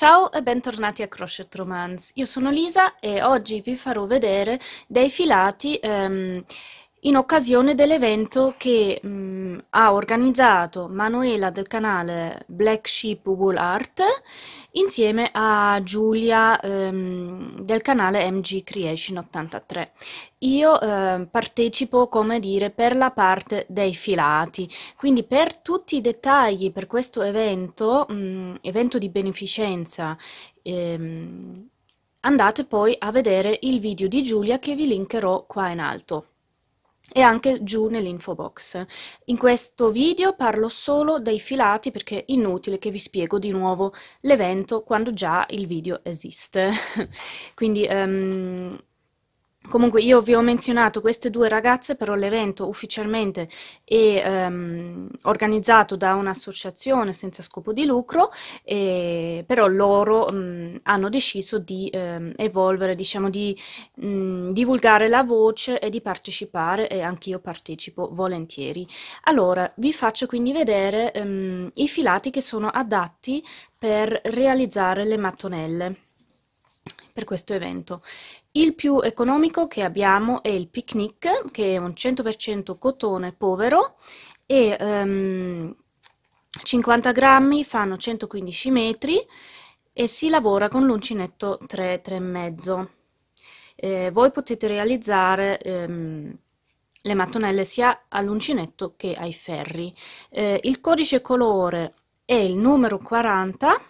Ciao e bentornati a Crochet Romance, io sono Lisa e oggi vi farò vedere dei filati ehm, in occasione dell'evento che mh, mm, ha organizzato Manuela del canale Black Sheep Wool Art insieme a Giulia ehm, del canale MG Creation 83. Io eh, partecipo, come dire, per la parte dei filati, quindi per tutti i dettagli per questo evento, mh, mm, evento di beneficenza, ehm, andate poi a vedere il video di Giulia che vi linkerò qua in alto e anche giù nell'info box. In questo video parlo solo dei filati perché è inutile che vi spiego di nuovo l'evento quando già il video esiste. Quindi um, Comunque io vi ho menzionato queste due ragazze, però l'evento ufficialmente è ehm, organizzato da un'associazione senza scopo di lucro, e, però loro mh, hanno deciso di ehm, evolvere, diciamo di mh, divulgare la voce e di partecipare e anch'io partecipo volentieri. Allora, vi faccio quindi vedere ehm, i filati che sono adatti per realizzare le mattonelle per questo evento. Il più economico che abbiamo è il Picnic, che è un 100% cotone povero e um, ehm, 50 grammi fanno 115 metri e si lavora con l'uncinetto 3, 3,5. Eh, voi potete realizzare ehm, le mattonelle sia all'uncinetto che ai ferri. Eh, il codice colore è il numero 40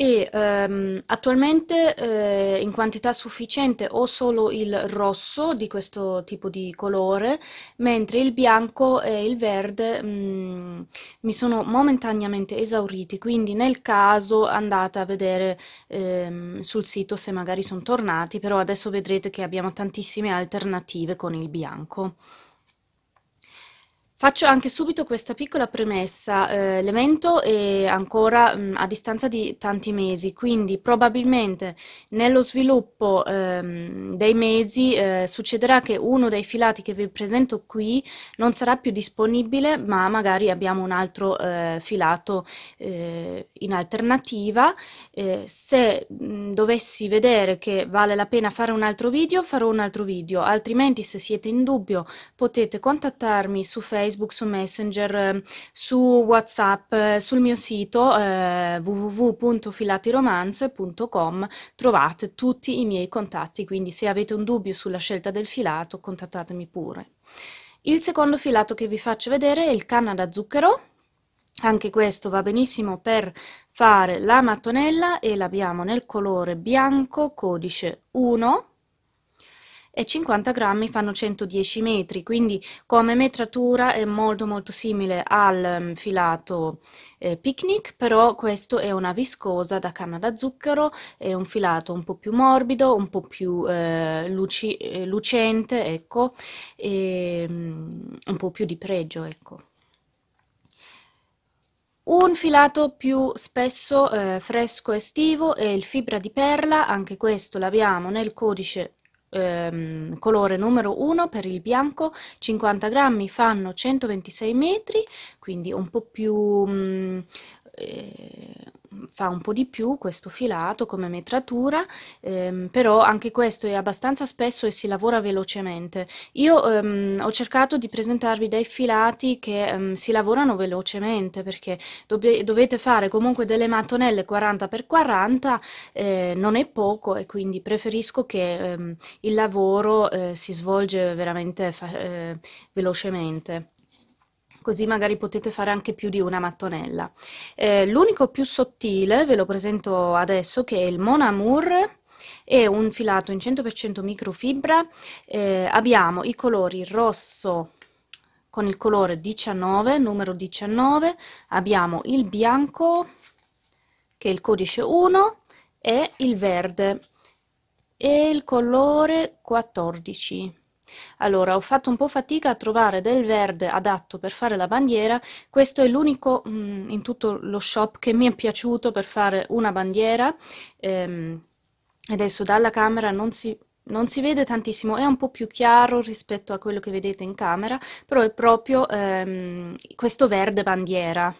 e ehm, attualmente eh, in quantità sufficiente ho solo il rosso di questo tipo di colore, mentre il bianco e il verde mh, mm, mi sono momentaneamente esauriti, quindi nel caso andate a vedere ehm, sul sito se magari sono tornati, però adesso vedrete che abbiamo tantissime alternative con il bianco. Faccio anche subito questa piccola premessa, eh, l'evento è ancora mh, mm, a distanza di tanti mesi, quindi probabilmente nello sviluppo ehm, dei mesi eh, succederà che uno dei filati che vi presento qui non sarà più disponibile, ma magari abbiamo un altro eh, filato eh, in alternativa. Eh, se mh, mm, dovessi vedere che vale la pena fare un altro video, farò un altro video, altrimenti se siete in dubbio potete contattarmi su Facebook Facebook, su Messenger, ehm, su WhatsApp, eh, sul mio sito eh, www.filatiromance.com trovate tutti i miei contatti, quindi se avete un dubbio sulla scelta del filato contattatemi pure. Il secondo filato che vi faccio vedere è il canna da zucchero, anche questo va benissimo per fare la mattonella e l'abbiamo nel colore bianco codice 1 e 50 grammi fanno 110 metri, quindi come metratura è molto molto simile al mm, filato eh, picnic, però questo è una viscosa da canna da zucchero, è un filato un po' più morbido, un po' più eh, luci, eh, lucente, ecco, e, um, un po' più di pregio, ecco. Un filato più spesso eh, fresco estivo è il fibra di perla, anche questo l'abbiamo nel codice ehm, colore numero 1 per il bianco 50 grammi fanno 126 metri quindi un po' più mh, mm, eh, fa un po' di più questo filato come metratura, ehm, però anche questo è abbastanza spesso e si lavora velocemente. Io ehm, ho cercato di presentarvi dei filati che ehm, si lavorano velocemente perché dovete fare comunque delle mattonelle 40x40, eh, non è poco e quindi preferisco che ehm, il lavoro eh, si svolge veramente eh, velocemente così magari potete fare anche più di una mattonella. Eh, l'unico più sottile, ve lo presento adesso, che è il Mon Amour è un filato in 100% microfibra, eh, abbiamo i colori rosso con il colore 19, numero 19, abbiamo il bianco che è il codice 1 e il verde e il colore 14 allora, ho fatto un po' fatica a trovare del verde adatto per fare la bandiera, questo è l'unico mm, in tutto lo shop che mi è piaciuto per fare una bandiera, ehm, adesso dalla camera non si, non si, vede tantissimo, è un po' più chiaro rispetto a quello che vedete in camera, però è proprio ehm, questo verde bandiera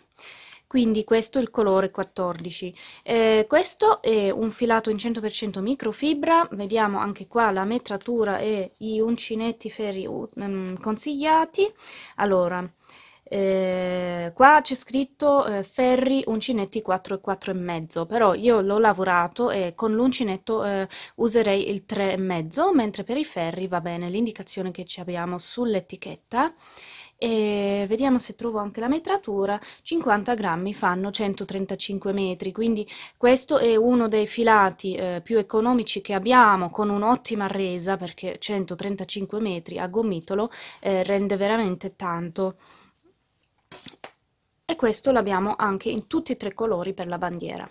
quindi questo è il colore 14. Eh, questo è un filato in 100% microfibra, vediamo anche qua la metratura e gli uncinetti ferri mm, consigliati. Allora, eh, qua c'è scritto eh, ferri uncinetti 4 e 4,5, e però io l'ho lavorato e con l'uncinetto eh, userei il 3,5, mentre per i ferri va bene l'indicazione che ci abbiamo sull'etichetta e vediamo se trovo anche la metratura 50 grammi fanno 135 metri quindi questo è uno dei filati eh, più economici che abbiamo con un'ottima resa perché 135 metri a gomitolo eh, rende veramente tanto e questo l'abbiamo anche in tutti e tre colori per la bandiera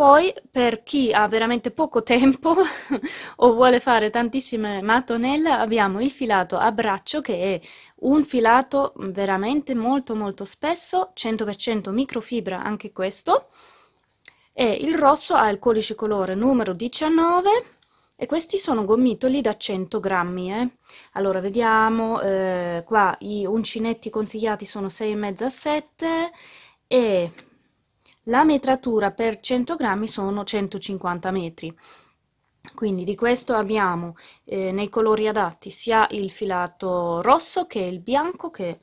poi per chi ha veramente poco tempo o vuole fare tantissime mattonelle abbiamo il filato a braccio che è un filato veramente molto molto spesso, 100% microfibra anche questo e il rosso ha il codice colore numero 19 e questi sono gomitoli da 100 grammi. Eh. Allora vediamo, eh, qua i uncinetti consigliati sono 6,5 a 7 e la metratura per 100 grammi sono 150 metri. Quindi di questo abbiamo eh, nei colori adatti sia il filato rosso che il bianco che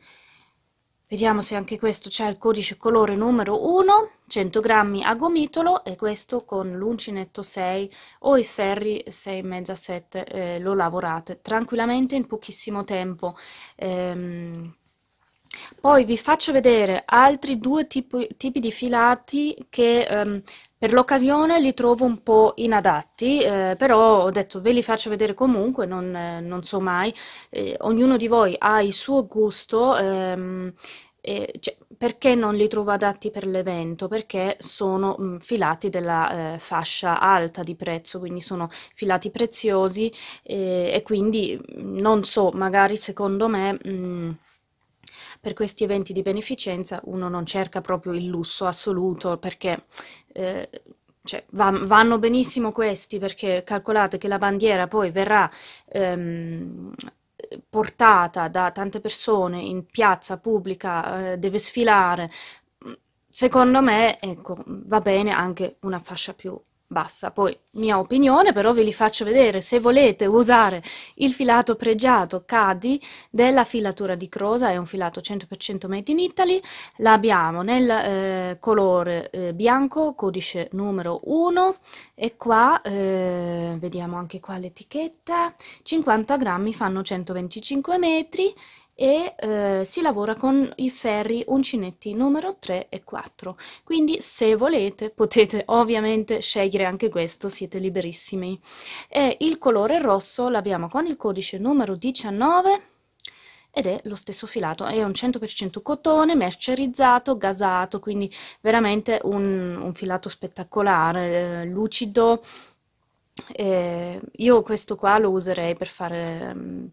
Vediamo se anche questo c'è il codice colore numero 1, 100 grammi a gomitolo e questo con l'uncinetto 6 o i ferri 6 e mezza 7 eh, lo lavorate tranquillamente in pochissimo tempo. Ehm, poi vi faccio vedere altri due tipi, tipi di filati che ehm, per l'occasione li trovo un po' inadatti, eh, però ho detto ve li faccio vedere comunque, non, eh, non so mai, eh, ognuno di voi ha il suo gusto, ehm, cioè, perché non li trovo adatti per l'evento? Perché sono mh, mm, filati della eh, fascia alta di prezzo, quindi sono filati preziosi eh, e quindi mm, non so, magari secondo me... Mh, mm, per questi eventi di beneficenza uno non cerca proprio il lusso assoluto perché eh, cioè, vanno benissimo questi perché calcolate che la bandiera poi verrà ehm, portata da tante persone in piazza pubblica, eh, deve sfilare. Secondo me ecco, va bene anche una fascia più bassa. Poi, mia opinione, però ve li faccio vedere. Se volete usare il filato pregiato Cadi della filatura di Crosa, è un filato 100% made in Italy, l'abbiamo nel eh, colore eh, bianco, codice numero 1, e qua, eh, vediamo anche qua l'etichetta, 50 grammi fanno 125 metri, e eh, si lavora con i ferri uncinetti numero 3 e 4 quindi se volete potete ovviamente scegliere anche questo siete liberissimi e il colore rosso l'abbiamo con il codice numero 19 ed è lo stesso filato, è un 100% cotone, mercerizzato, gasato, quindi veramente un, un filato spettacolare, eh, lucido. Eh, io questo qua lo userei per fare... Um,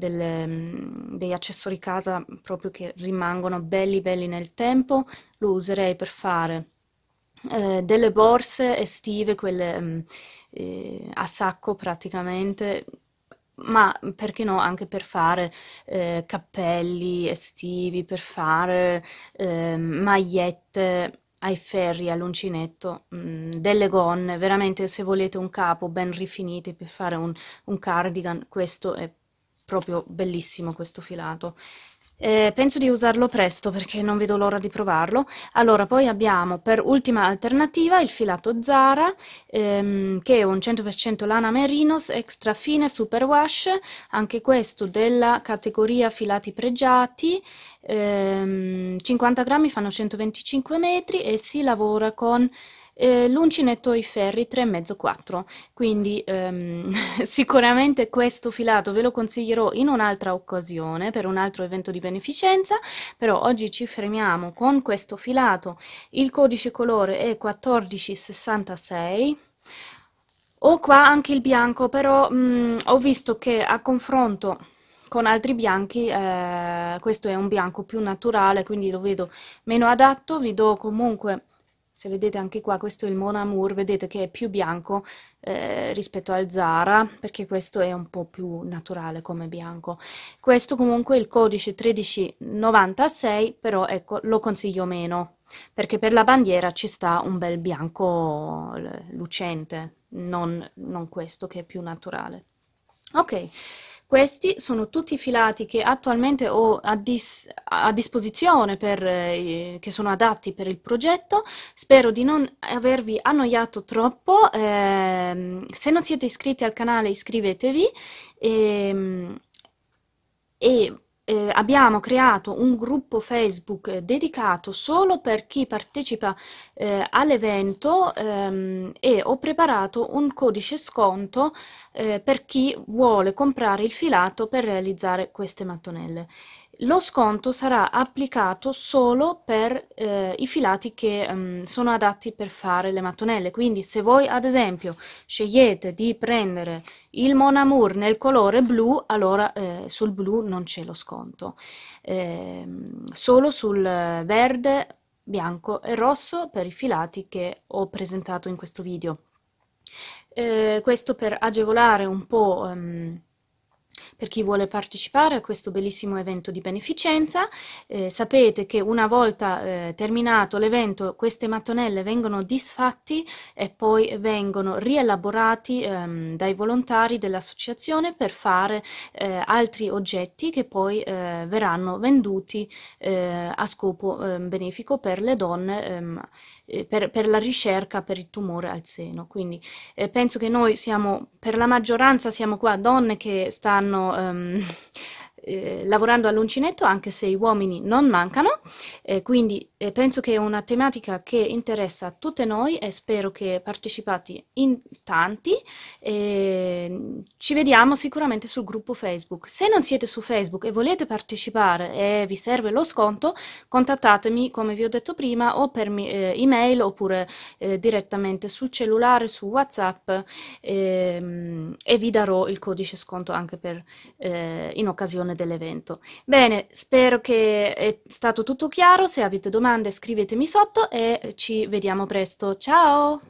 delle, mm, degli accessori casa proprio che rimangono belli belli nel tempo, lo userei per fare eh, delle borse estive, quelle mm, eh, a sacco praticamente, ma perché no anche per fare eh, cappelli estivi, per fare ehm, magliette ai ferri, all'uncinetto, mm, delle gonne, veramente se volete un capo ben rifinito per fare un, un cardigan, questo è proprio bellissimo questo filato. Eh, penso di usarlo presto perché non vedo l'ora di provarlo. Allora, poi abbiamo per ultima alternativa il filato Zara, ehm, che è un 100% lana merinos, extra fine, super wash, anche questo della categoria filati pregiati. Ehm, 50 grammi fanno 125 metri e si lavora con eh, l'uncinetto ai ferri 3,5-4, quindi ehm, sicuramente questo filato ve lo consiglierò in un'altra occasione per un altro evento di beneficenza, però oggi ci fermiamo con questo filato, il codice colore è 1466, ho qua anche il bianco, però mh, mm, ho visto che a confronto con altri bianchi eh, questo è un bianco più naturale quindi lo vedo meno adatto vi do comunque se vedete anche qua questo è il Mon Amour, vedete che è più bianco eh, rispetto al Zara perché questo è un po' più naturale come bianco. Questo comunque è il codice 1396 però ecco lo consiglio meno perché per la bandiera ci sta un bel bianco lucente, non, non questo che è più naturale. Ok. Questi sono tutti i filati che attualmente ho a, dis a disposizione per, eh, che sono adatti per il progetto. Spero di non avervi annoiato troppo. Eh, se non siete iscritti al canale iscrivetevi ehm, e, e abbiamo creato un gruppo Facebook dedicato solo per chi partecipa eh, all'evento ehm, e ho preparato un codice sconto eh, per chi vuole comprare il filato per realizzare queste mattonelle lo sconto sarà applicato solo per eh, i filati che mh, ehm, sono adatti per fare le mattonelle. Quindi se voi ad esempio scegliete di prendere il Monamour nel colore blu, allora eh, sul blu non c'è lo sconto. Eh, solo sul verde, bianco e rosso per i filati che ho presentato in questo video. Eh, questo per agevolare un po'... Ehm, per chi vuole partecipare a questo bellissimo evento di beneficenza, eh, sapete che una volta eh, terminato l'evento queste mattonelle vengono disfatti e poi vengono rielaborati ehm, dai volontari dell'associazione per fare eh, altri oggetti che poi eh, verranno venduti eh, a scopo ehm, benefico per le donne ehm, eh, per, per, la ricerca per il tumore al seno. Quindi eh, penso che noi siamo, per la maggioranza siamo qua donne che stanno ehm, eh, lavorando all'uncinetto anche se i uomini non mancano, eh, quindi eh, penso che è una tematica che interessa a tutte noi e spero che partecipate in tanti. Mm, ci vediamo sicuramente sul gruppo Facebook. Se non siete su Facebook e volete partecipare e vi serve lo sconto, contattatemi come vi ho detto prima o per eh, email oppure eh, direttamente sul cellulare, su WhatsApp ehm, e vi darò il codice sconto anche per, eh, in occasione organizzazione dell'evento. Bene, spero che è stato tutto chiaro, se avete domande scrivetemi sotto e ci vediamo presto. Ciao!